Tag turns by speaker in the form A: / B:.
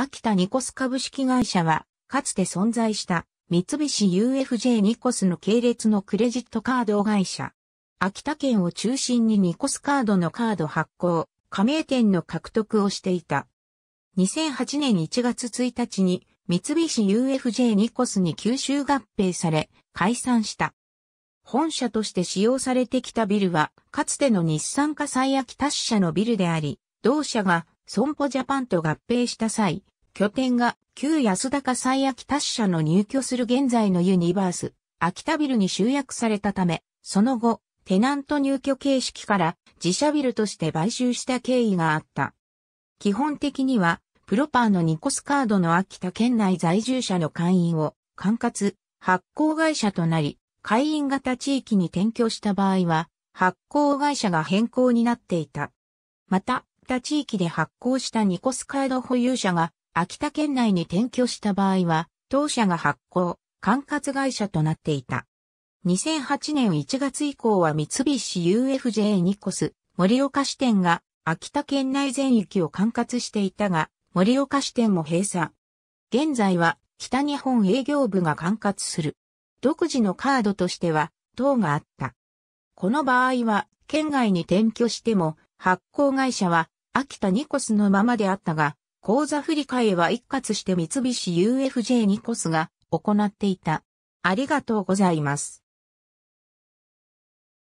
A: 秋田ニコス株式会社は、かつて存在した三菱 UFJ ニコスの系列のクレジットカード会社。秋田県を中心にニコスカードのカード発行、加盟店の獲得をしていた。2008年1月1日に三菱 UFJ ニコスに吸収合併され、解散した。本社として使用されてきたビルは、かつての日産火災秋田支社のビルであり、同社が損保ジャパンと合併した際、拠点が旧安高最秋達社の入居する現在のユニバース、秋田ビルに集約されたため、その後、テナント入居形式から自社ビルとして買収した経緯があった。基本的には、プロパーのニコスカードの秋田県内在住者の会員を管轄、発行会社となり、会員型地域に転居した場合は、発行会社が変更になっていた。また、他地域で発行したニコスカード保有者が秋田県内に転居した場合は、当社が発行、管轄会社となっていた。2008年1月以降は三菱 UFJ ニコス、森岡支店が秋田県内全域を管轄していたが、森岡支店も閉鎖。現在は北日本営業部が管轄する。独自のカードとしては、等があった。この場合は、県外に転居しても、発行会社は、秋田ニコスのままであったが、口座振替は一括して三菱 UFJ ニコスが行っていた。ありが
B: とうございます。